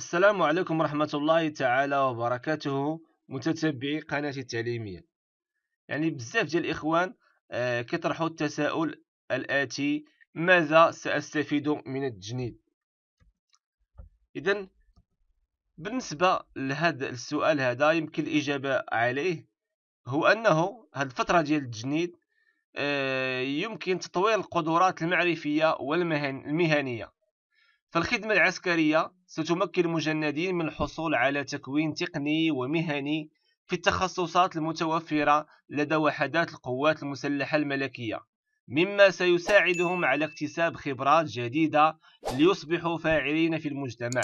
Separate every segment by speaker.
Speaker 1: السلام عليكم ورحمة الله تعالى وبركاته متتبعي قناتي التعليمية يعني بزاف ديال الإخوان آه التساؤل الآتي ماذا سأستفيد من التجنيد إذا بالنسبة لهذا السؤال هذا يمكن الإجابة عليه هو أنه هذه الفترة ديال التجنيد آه، يمكن تطوير القدرات المعرفية والمهنية فالخدمة العسكرية ستمكن المجندين من الحصول على تكوين تقني ومهني في التخصصات المتوفرة لدى وحدات القوات المسلحة الملكية مما سيساعدهم على اكتساب خبرات جديدة ليصبحوا فاعلين في المجتمع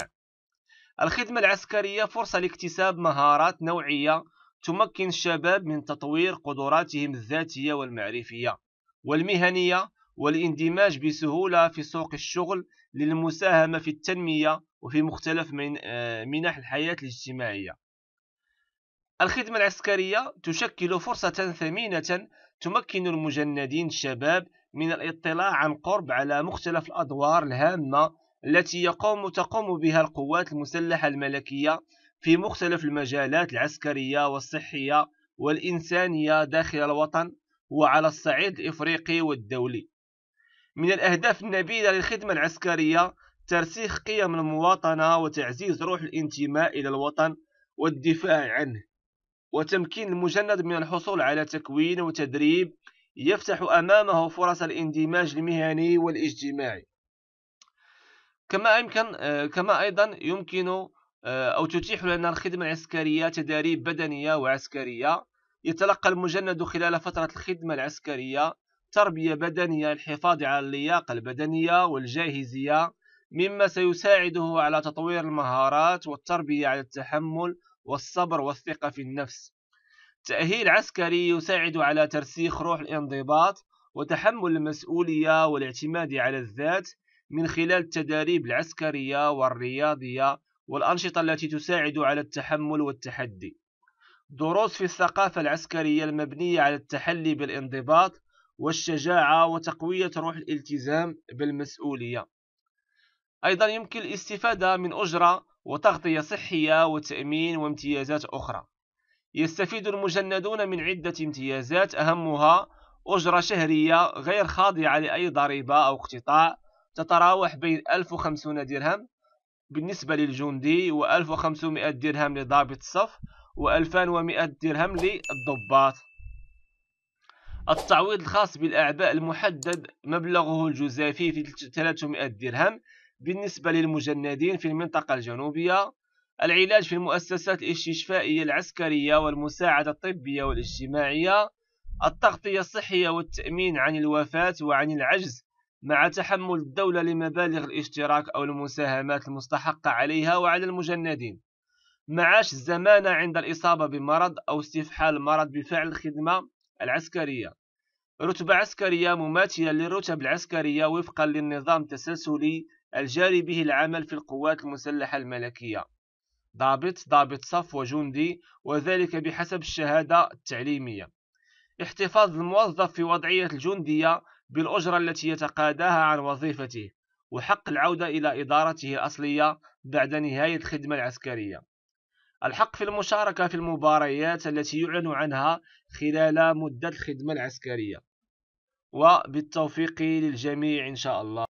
Speaker 1: الخدمة العسكرية فرصة لاكتساب مهارات نوعية تمكن الشباب من تطوير قدراتهم الذاتية والمعرفية والمهنية والاندماج بسهولة في سوق الشغل للمساهمة في التنمية وفي مختلف من آه، منح الحياة الاجتماعية الخدمة العسكرية تشكل فرصة ثمينة تمكن المجندين الشباب من الاطلاع عن قرب على مختلف الأدوار الهامة التي يقوم تقوم بها القوات المسلحة الملكية في مختلف المجالات العسكرية والصحية والإنسانية داخل الوطن وعلى الصعيد الإفريقي والدولي من الأهداف النبيلة للخدمة العسكرية ترسيخ قيم المواطنة وتعزيز روح الانتماء إلى الوطن والدفاع عنه وتمكين المجند من الحصول على تكوين وتدريب يفتح أمامه فرص الاندماج المهني والاجتماعي كما يمكن آه، كما أيضا يمكن آه، أو تتيح لنا الخدمة العسكرية تداريب بدنية وعسكرية يتلقى المجند خلال فترة الخدمة العسكرية تربية بدنية للحفاظ على اللياقة البدنية والجاهزية مما سيساعده على تطوير المهارات والتربية على التحمل والصبر والثقة في النفس تأهيل عسكري يساعد على ترسيخ روح الانضباط وتحمل المسؤولية والاعتماد على الذات من خلال التداريب العسكرية والرياضية والأنشطة التي تساعد على التحمل والتحدي دروس في الثقافة العسكرية المبنية على التحلي بالانضباط والشجاعة وتقوية روح الالتزام بالمسؤولية أيضا يمكن الاستفادة من أجرة وتغطية صحية وتأمين وامتيازات أخرى يستفيد المجندون من عدة امتيازات أهمها أجرة شهرية غير خاضعة لأي ضريبة أو اقتطاع تتراوح بين 1050 درهم بالنسبة للجندي و1500 درهم لضابط الصف و2100 درهم للضباط التعويض الخاص بالأعباء المحدد مبلغه الجزافي في 300 درهم بالنسبة للمجندين في المنطقة الجنوبية العلاج في المؤسسات الاستشفائية العسكرية والمساعدة الطبية والاجتماعية التغطية الصحية والتأمين عن الوفاة وعن العجز مع تحمل الدولة لمبالغ الاشتراك أو المساهمات المستحقة عليها وعلى المجندين معاش الزمانة عند الإصابة بمرض أو استفحال المرض بفعل الخدمة العسكرية رتبة عسكرية مماثلة للرتب العسكرية وفقا للنظام التسلسلي الجاري به العمل في القوات المسلحة الملكية ضابط ضابط صف وجندي وذلك بحسب الشهادة التعليمية احتفاظ الموظف في وضعية الجندية بالأجرة التي يتقاداها عن وظيفته وحق العودة إلى إدارته الأصلية بعد نهاية الخدمة العسكرية الحق في المشاركة في المباريات التي يعلن عنها خلال مدة الخدمة العسكرية وبالتوفيق للجميع إن شاء الله